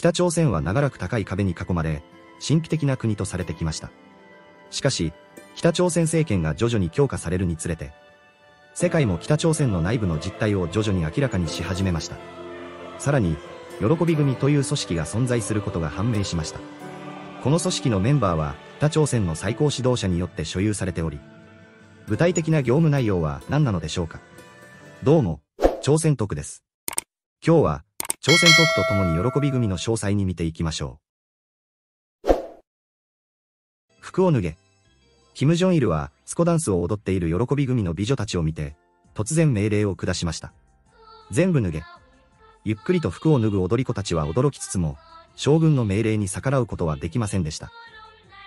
北朝鮮は長らく高い壁に囲まれ、神秘的な国とされてきました。しかし、北朝鮮政権が徐々に強化されるにつれて、世界も北朝鮮の内部の実態を徐々に明らかにし始めました。さらに、喜び組という組織が存在することが判明しました。この組織のメンバーは、北朝鮮の最高指導者によって所有されており、具体的な業務内容は何なのでしょうかどうも、朝鮮特です。今日は、朝鮮トークとともに喜び組の詳細に見ていきましょう。服を脱げ。キム・ジョンイルは、スコダンスを踊っている喜び組の美女たちを見て、突然命令を下しました。全部脱げ。ゆっくりと服を脱ぐ踊り子たちは驚きつつも、将軍の命令に逆らうことはできませんでした。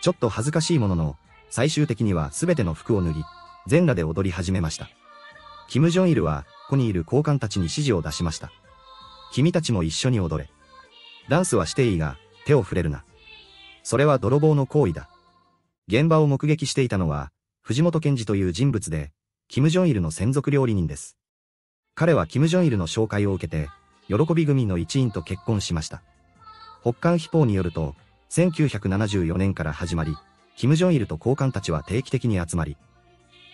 ちょっと恥ずかしいものの、最終的には全ての服を脱ぎ、全裸で踊り始めました。キム・ジョンイルは、ここにいる高官たちに指示を出しました。君たちも一緒に踊れ。ダンスはしていいが、手を触れるな。それは泥棒の行為だ。現場を目撃していたのは、藤本健二という人物で、キム・ジョンイルの専属料理人です。彼はキム・ジョンイルの紹介を受けて、喜び組の一員と結婚しました。北韓飛行によると、1974年から始まり、キム・ジョンイルと高官たちは定期的に集まり、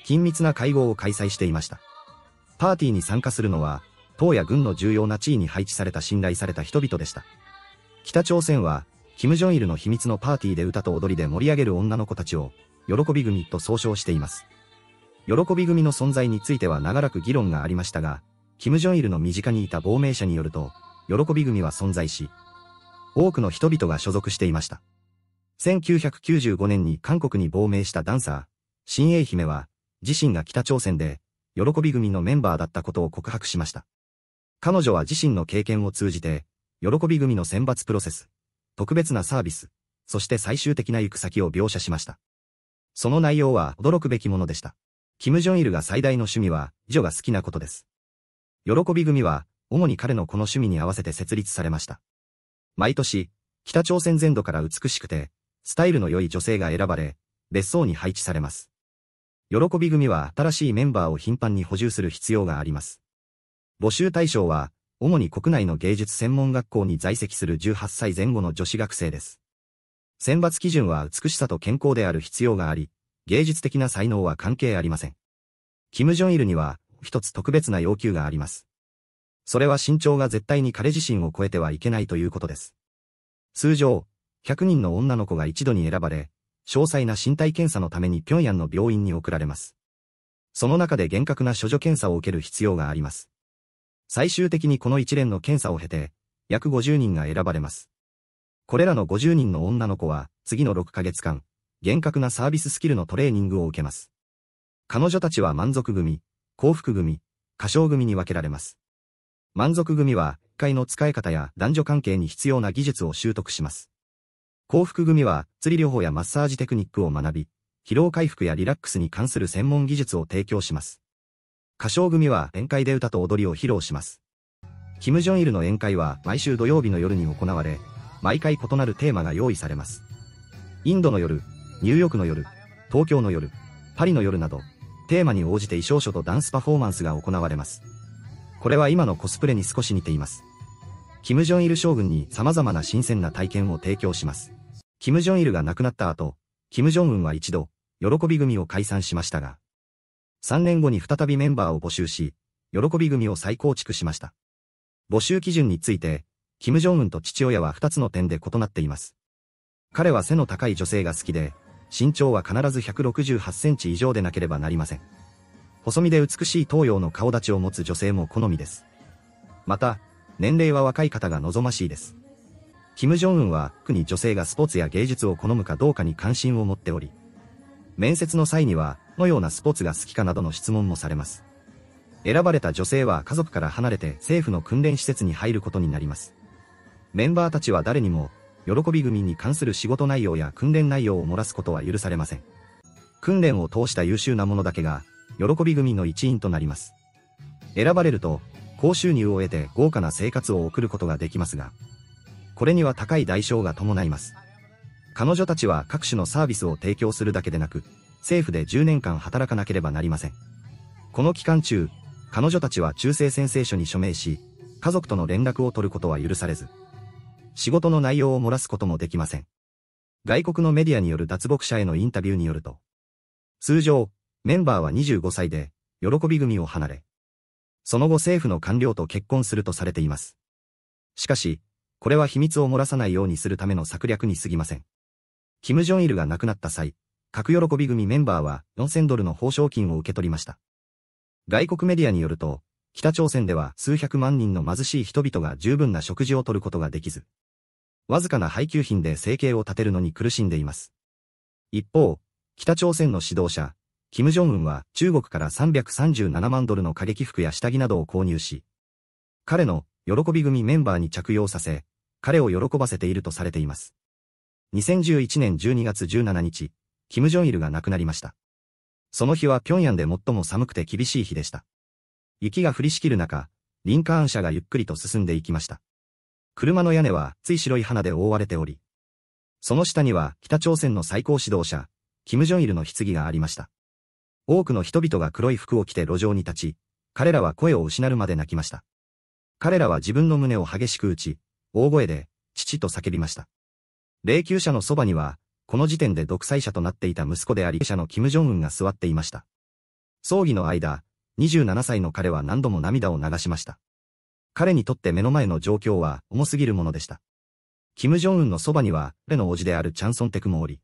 緊密な会合を開催していました。パーティーに参加するのは、党や軍の重要な地位に配置された信頼された人々でした。北朝鮮は、金正日の秘密のパーティーで歌と踊りで盛り上げる女の子たちを、喜び組と総称しています。喜び組の存在については長らく議論がありましたが、金正日の身近にいた亡命者によると、喜び組は存在し、多くの人々が所属していました。1995年に韓国に亡命したダンサー、新英姫は、自身が北朝鮮で、喜び組のメンバーだったことを告白しました。彼女は自身の経験を通じて、喜び組の選抜プロセス、特別なサービス、そして最終的な行く先を描写しました。その内容は驚くべきものでした。キム・ジョンイルが最大の趣味は、女が好きなことです。喜び組は、主に彼のこの趣味に合わせて設立されました。毎年、北朝鮮全土から美しくて、スタイルの良い女性が選ばれ、別荘に配置されます。喜び組は新しいメンバーを頻繁に補充する必要があります。募集対象は、主に国内の芸術専門学校に在籍する18歳前後の女子学生です。選抜基準は美しさと健康である必要があり、芸術的な才能は関係ありません。キム・ジョンイルには、一つ特別な要求があります。それは身長が絶対に彼自身を超えてはいけないということです。通常、100人の女の子が一度に選ばれ、詳細な身体検査のために平壌の病院に送られます。その中で厳格な処女検査を受ける必要があります。最終的にこの一連の検査を経て、約50人が選ばれます。これらの50人の女の子は、次の6ヶ月間、厳格なサービススキルのトレーニングを受けます。彼女たちは満足組、幸福組、過小組に分けられます。満足組は、機械の使い方や男女関係に必要な技術を習得します。幸福組は、釣り療法やマッサージテクニックを学び、疲労回復やリラックスに関する専門技術を提供します。歌唱組は宴会で歌と踊りを披露します。キム・ジョンイルの宴会は毎週土曜日の夜に行われ、毎回異なるテーマが用意されます。インドの夜、ニューヨークの夜、東京の夜、パリの夜など、テーマに応じて衣装書とダンスパフォーマンスが行われます。これは今のコスプレに少し似ています。キム・ジョンイル将軍に様々な新鮮な体験を提供します。キム・ジョンイルが亡くなった後、キム・ジョンウンは一度、喜び組を解散しましたが、3年後に再びメンバーを募集し、喜び組を再構築しました。募集基準について、金正恩と父親は2つの点で異なっています。彼は背の高い女性が好きで、身長は必ず168センチ以上でなければなりません。細身で美しい東洋の顔立ちを持つ女性も好みです。また、年齢は若い方が望ましいです。金正恩は、特に女性がスポーツや芸術を好むかどうかに関心を持っており、面接の際には、のようなスポーツが好きかなどの質問もされます。選ばれた女性は家族から離れて政府の訓練施設に入ることになります。メンバーたちは誰にも、喜び組に関する仕事内容や訓練内容を漏らすことは許されません。訓練を通した優秀な者だけが、喜び組の一員となります。選ばれると、高収入を得て豪華な生活を送ることができますが、これには高い代償が伴います。彼女たちは各種のサービスを提供するだけでなく、政府で10年間働かなければなりません。この期間中、彼女たちは中性宣誓書に署名し、家族との連絡を取ることは許されず、仕事の内容を漏らすこともできません。外国のメディアによる脱獄者へのインタビューによると、通常、メンバーは25歳で、喜び組を離れ、その後政府の官僚と結婚するとされています。しかし、これは秘密を漏らさないようにするための策略に過ぎません。キム・ジョンイルが亡くなった際、各喜び組メンバーは4000ドルの報奨金を受け取りました。外国メディアによると、北朝鮮では数百万人の貧しい人々が十分な食事をとることができず、わずかな配給品で生計を立てるのに苦しんでいます。一方、北朝鮮の指導者、金正恩は中国から337万ドルの過激服や下着などを購入し、彼の喜び組メンバーに着用させ、彼を喜ばせているとされています。2011年12月17日、キム・ジョンイルが亡くなりました。その日は平壌で最も寒くて厳しい日でした。雪が降りしきる中、リンカーン車がゆっくりと進んでいきました。車の屋根はつい白い花で覆われており、その下には北朝鮮の最高指導者、キム・ジョンイルの棺がありました。多くの人々が黒い服を着て路上に立ち、彼らは声を失うまで泣きました。彼らは自分の胸を激しく打ち、大声で、父と叫びました。霊柩車のそばには、この時点で独裁者となっていた息子であり、者の金正恩が座っていました。葬儀の間、27歳の彼は何度も涙を流しました。彼にとって目の前の状況は重すぎるものでした。金正恩のそばには、彼の叔父であるチャンソンテクもおり、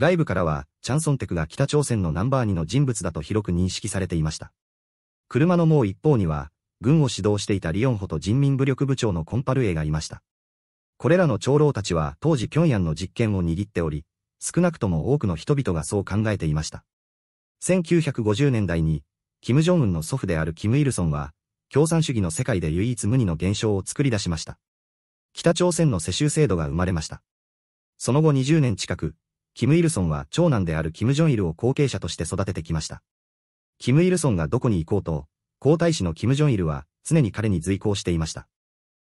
外部からは、チャンソンテクが北朝鮮のナンバー2の人物だと広く認識されていました。車のもう一方には、軍を指導していたリオンホと人民武力部長のコンパルエがいました。これらの長老たちは当時平壌の実権を握っており、少なくとも多くの人々がそう考えていました。1950年代に、金正恩の祖父である金日成は、共産主義の世界で唯一無二の現象を作り出しました。北朝鮮の世襲制度が生まれました。その後20年近く、金日成は長男である金正日を後継者として育ててきました。金日成がどこに行こうと、皇太子の金正日は常に彼に随行していました。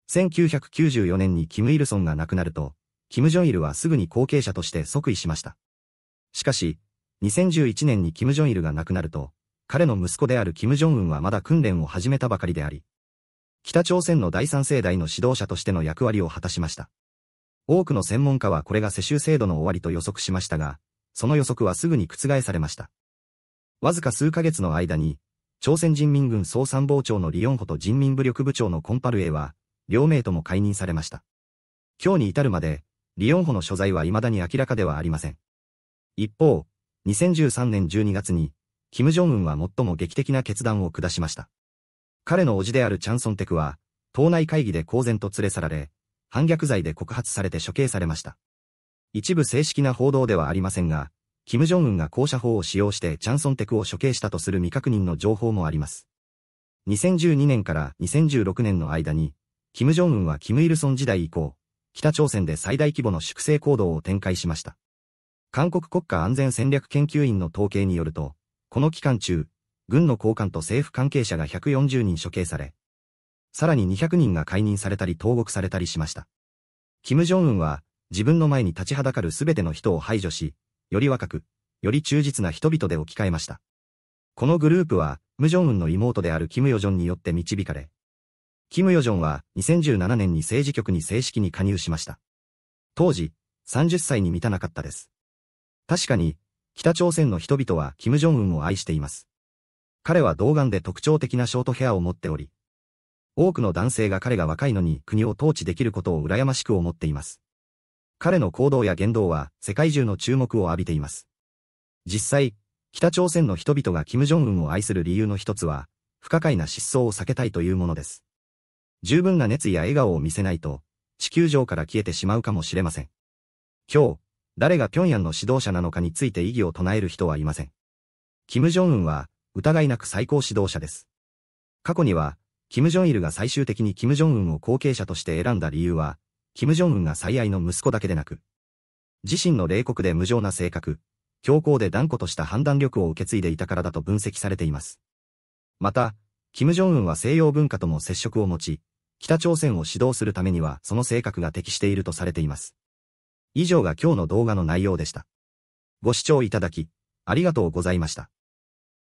1994年にキム・イルソンが亡くなると、キム・ジョンイルはすぐに後継者として即位しました。しかし、2011年にキム・ジョンイルが亡くなると、彼の息子であるキム・ジョンウンはまだ訓練を始めたばかりであり、北朝鮮の第三世代の指導者としての役割を果たしました。多くの専門家はこれが世襲制度の終わりと予測しましたが、その予測はすぐに覆されました。わずか数ヶ月の間に、朝鮮人民軍総参謀長のリヨンホと人民武力部長のコンパルエは、両名とも解任されました。今日に至るまで、リヨンホの所在は未だに明らかではありません。一方、2013年12月に、金正恩は最も劇的な決断を下しました。彼の叔父であるチャンソンテクは、党内会議で公然と連れ去られ、反逆罪で告発されて処刑されました。一部正式な報道ではありませんが、金正恩が公社法を使用してチャンソンテクを処刑したとする未確認の情報もあります。2012年から2016年の間に、金正恩は金日成時代以降、北朝鮮で最大規模の粛清行動を展開しました。韓国国家安全戦略研究院の統計によると、この期間中、軍の高官と政府関係者が140人処刑され、さらに200人が解任されたり投獄されたりしました。金正恩は、自分の前に立ちはだかる全ての人を排除し、より若く、より忠実な人々で置き換えました。このグループは、ムジョンウンの妹であるキムヨジョンによって導かれ、キム・ヨジョンは2017年に政治局に正式に加入しました。当時、30歳に満たなかったです。確かに、北朝鮮の人々はキム・ジョンウンを愛しています。彼は童顔で特徴的なショートヘアを持っており、多くの男性が彼が若いのに国を統治できることを羨ましく思っています。彼の行動や言動は世界中の注目を浴びています。実際、北朝鮮の人々がキム・ジョンウンを愛する理由の一つは、不可解な失踪を避けたいというものです。十分な熱意や笑顔を見せないと、地球上から消えてしまうかもしれません。今日、誰が平壌の指導者なのかについて異議を唱える人はいません。金正恩は、疑いなく最高指導者です。過去には、金正日が最終的に金正恩を後継者として選んだ理由は、金正恩が最愛の息子だけでなく、自身の冷酷で無情な性格、強硬で断固とした判断力を受け継いでいたからだと分析されています。また、金正恩は西洋文化とも接触を持ち、北朝鮮を指導するためにはその性格が適しているとされています。以上が今日の動画の内容でした。ご視聴いただき、ありがとうございました。